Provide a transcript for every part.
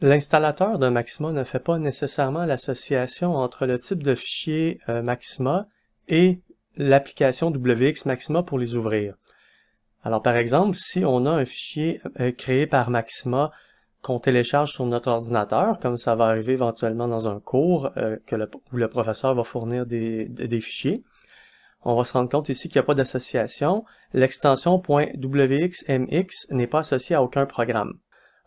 L'installateur de Maxima ne fait pas nécessairement l'association entre le type de fichier euh, Maxima et l'application WX Maxima pour les ouvrir. Alors par exemple, si on a un fichier euh, créé par Maxima qu'on télécharge sur notre ordinateur, comme ça va arriver éventuellement dans un cours euh, où le professeur va fournir des, des fichiers, on va se rendre compte ici qu'il n'y a pas d'association. L'extension .wxmx n'est pas associée à aucun programme.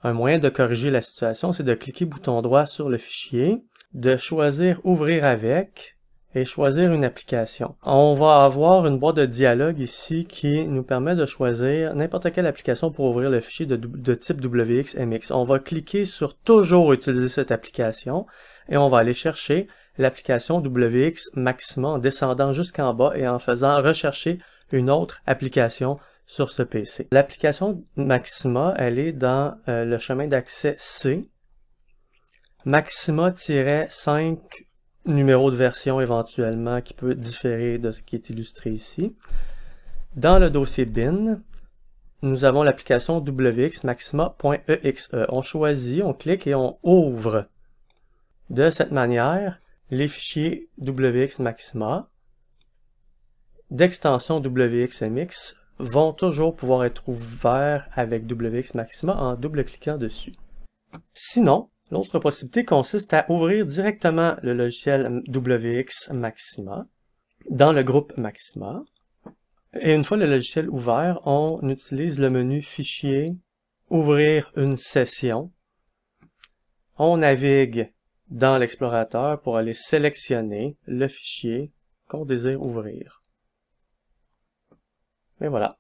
Un moyen de corriger la situation, c'est de cliquer bouton droit sur le fichier, de choisir Ouvrir avec et choisir une application. On va avoir une boîte de dialogue ici qui nous permet de choisir n'importe quelle application pour ouvrir le fichier de, type WXMX. On va cliquer sur Toujours utiliser cette application et on va aller chercher l'application WX Maxima en descendant jusqu'en bas et en faisant rechercher une autre application sur ce PC. L'application Maxima, elle est dans euh, le chemin d'accès C. Maxima-5 numéro de version éventuellement qui peut différer de ce qui est illustré ici. Dans le dossier bin, nous avons l'application wxmaxima.exe. On choisit, on clique et on ouvre. De cette manière, les fichiers wxmaxima d'extension wxmx vont toujours pouvoir être ouverts avec WX Maxima en double-cliquant dessus. Sinon, l'autre possibilité consiste à ouvrir directement le logiciel WX Maxima dans le groupe Maxima. Et une fois le logiciel ouvert, on utilise le menu Fichier, Ouvrir une session. On navigue dans l'explorateur pour aller sélectionner le fichier qu'on désire ouvrir. でも、な